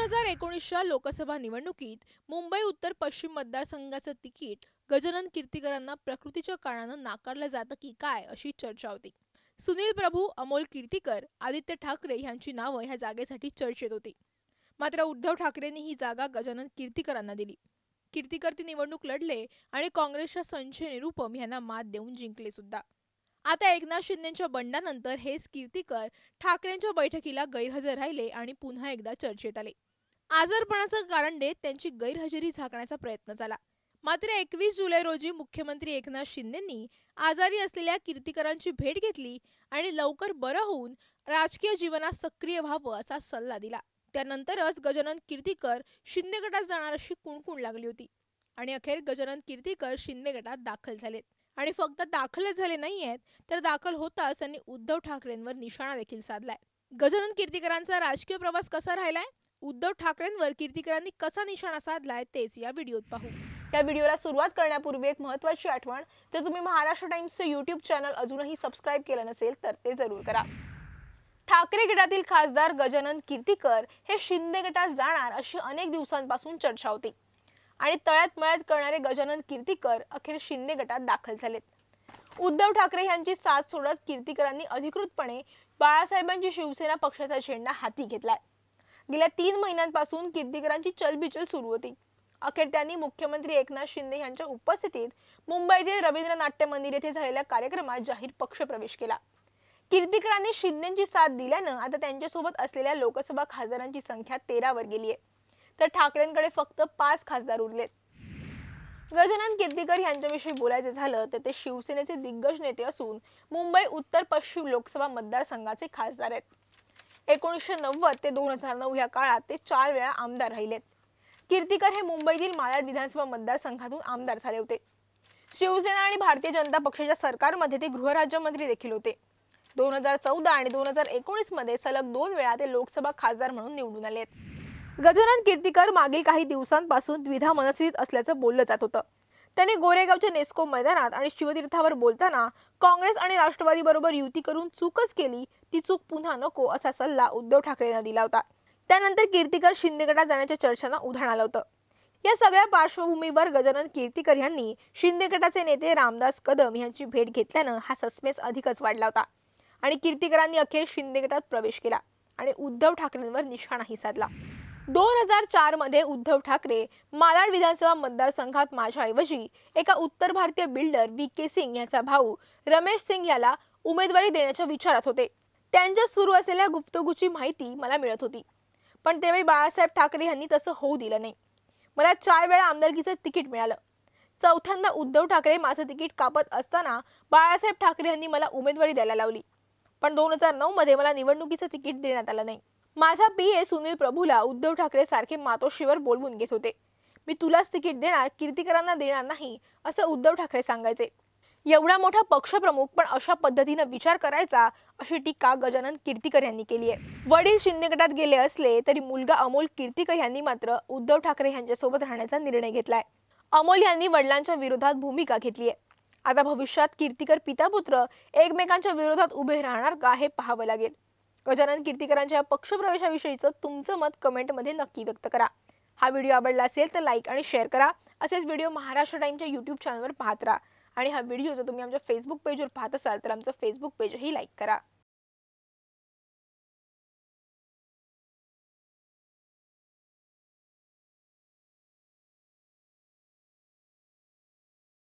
दोन हजार एकोणीसच्या लोकसभा निवडणुकीत मुंबई उत्तर पश्चिम मतदारसंघाचं तिकीट गजानन कीर्तीकरांना प्रकृतीच्या कारणानं नाकारलं जातं की काय अशी चर्चा होती सुनील प्रभू अमोल कीर्तीकर आदित्य ठाकरे यांची नावं ह्या जागेसाठी चर्चेत होती मात्र उद्धव ठाकरेंनी ही जागा गजानन कीर्तीकरांना दिली कीर्तीकर ती निवडणूक लढले आणि काँग्रेसच्या संशय निरुपम यांना मात देऊन जिंकले सुद्धा आता एकनाथ शिंदेच्या बंडानंतर हेच कीर्तीकर ठाकरेंच्या बैठकीला गैरहजर राहिले आणि पुन्हा एकदा चर्चेत आले आजारपणाचं कारण देत त्यांची गैरहजेरी झाकण्याचा प्रयत्न झाला मात्र एकवीस जुलै रोजी मुख्यमंत्री एकनाथ शिंदेंनी आजारी असलेल्या कीर्तिकरांची भेट घेतली आणि लवकर बरं होऊन राजकीय जीवनात सक्रिय व्हावं असा सल्ला दिला त्यानंतरच गजानन कीर्तिकर शिंदे गटात जाणार अशी कुणकुण लागली होती आणि अखेर गजानन कीर्तिकर शिंदे गटात दाखल झालेत आणि फक्त दाखलच झाले नाही आहेत तर दाखल होताच त्यांनी उद्धव ठाकरेंवर निशाणा देखील साधलाय गजानन कीर्तिकरांचा राजकीय प्रवास कसा राहिलाय उद्धव ठाकरेंवर कीर्तिकरांनी कसा निशाणा साधलाय तेच या व्हिडिओत पाहू या व्हिडिओला सुरुवात करण्यापूर्वी एक महत्वाची आठवण जर तुम्ही महाराष्ट्र चे युट्यूब चॅनल अजूनही सबस्क्राईब केलं नसेल तर ते जरूर करा ठाकरे गटातील खासदार गजानन कीर्तिकर हे शिंदे गटात जाणार अशी अनेक दिवसांपासून चर्चा होती आणि तळ्यात मळ्यात करणारे गजानन कीर्तिकर अखेर शिंदे गटात दाखल झालेत उद्धव ठाकरे यांची साथ सोडत कीर्तिकरांनी अधिकृतपणे बाळासाहेबांची शिवसेना पक्षाचा झेंडा हाती घेतलाय गेल्या तीन महिन्यांपासून कीर्तिकरांची चलबिचल सुरू होती अखेर त्यांनी मुख्यमंत्री एकनाथ शिंदे यांच्या उपस्थितीत मुंबईतील रवींद्र नाट्य मंदिर येथे झालेल्या कार्यक्रमात जाहीर पक्षप्रवेश केला कीर्तिकरांनी शिंदेची साथ दिल्यानं आता त्यांच्यासोबत असलेल्या लोकसभा खासदारांची संख्या तेरावर गेली आहे तर ठाकरेंकडे फक्त पाच खासदार उरलेत गजानन कीर्तिकर यांच्याविषयी बोलायचं झालं तर ते शिवसेनेचे दिग्गज नेते असून मुंबई उत्तर पश्चिम लोकसभा मतदारसंघाचे खासदार आहेत एकोणीसशे नव्वद ते दोन हजार नऊ या काळात ते चार वेळा आमदार राहिलेत कीर्तिकर हे मुंबईतील मालाड विधानसभा मतदारसंघातून आमदार झाले होते शिवसेना आणि भारतीय जनता पक्षाच्या सरकारमध्ये ते गृहराज्यमंत्री देखील होते दोन हजार चौदा आणि दोन हजार एकोणीसमध्ये सलग दोन वेळा ते लोकसभा खासदार म्हणून निवडून आले गजानन कीर्तिकर मागील काही दिवसांपासून द्विधा मनस्थितीत असल्याचं बोललं जात होतं त्यांनी गोरेगावच्या नेस्को मैदानात आणि शिवतीर्थावर बोलताना काँग्रेस आणि राष्ट्रवादीबरोबर युती करून चूकच केली ती चूक पुन्हा नको असा सल्ला उद्धव ठाकरेंना दिला होता त्यानंतर कीर्तिकर शिंदेगडा गटात जाण्याच्या चर्चांना उधाण आलं होतं या सगळ्या पार्श्वभूमीवर गजानन कीर्तिकर यांनी शिंदे गटाचे नेते रामदास कदम यांची भेट घेतल्यानं हा सस्पेन्स अधिकच वाढला होता आणि कीर्तिकरांनी अखेर शिंदे गटात प्रवेश केला आणि उद्धव ठाकरेंवर निशाणाही साधला दोन हजार चारमध्ये उद्धव ठाकरे मालाड विधानसभा मतदारसंघात माझ्याऐवजी एका उत्तर भारतीय बिल्डर व्ही के सिंग यांचा भाऊ रमेश सिंग याला उमेदवारी देण्याच्या विचारात होते त्यांच्या सुरू असलेल्या गुप्तगुची माहिती मला मिळत होती पण त्यावेळी बाळासाहेब ठाकरे यांनी तसं होऊ दिलं नाही मला चार वेळा आमदारकीचं तिकीट मिळालं चौथ्यांदा उद्धव ठाकरे माझं तिकीट कापत असताना बाळासाहेब ठाकरे यांनी मला उमेदवारी द्यायला लावली पण दोन हजार नऊमध्ये मला निवडणुकीचं तिकीट देण्यात आलं नाही माझा बी ए सुनील प्रभूला उद्धव ठाकरे सारखे मातोश्रीवर बोलवून घेत होते मी तुलाच तिकीट देणार कीर्तिकरांना देणार नाही असं उद्धव ठाकरे सांगायचे एवढा मोठा पक्षप्रमुख पण अशा पद्धतीनं विचार करायचा अशी टीका गजानन कीर्तिकर यांनी केली आहे वडील शिंदे गटात गेले असले तरी मुलगा अमोल कीर्तिकर यांनी मात्र उद्धव ठाकरे यांच्यासोबत राहण्याचा निर्णय घेतलाय अमोल यांनी वडिलांच्या विरोधात भूमिका घेतली आहे आता भविष्यात कीर्तिकर पितापुत्र एकमेकांच्या विरोधात उभे राहणार का हे पाहावं लागेल गजानन कीर्तीकरांच्या पक्षप्रवेशाविषयीचं तुमचं मत कमेंटमध्ये नक्की व्यक्त करा हा व्हिडिओ आवडला असेल तर लाईक आणि शेअर करा असेच व्हिडिओ महाराष्ट्र टाईमच्या यूट्यूब चॅनलवर पाहत राहा आणि हा व्हिडिओ जर तुम्ही आमच्या फेसबुक पेजवर पाहत असाल तर आमचं फेसबुक पेजही लाईक करा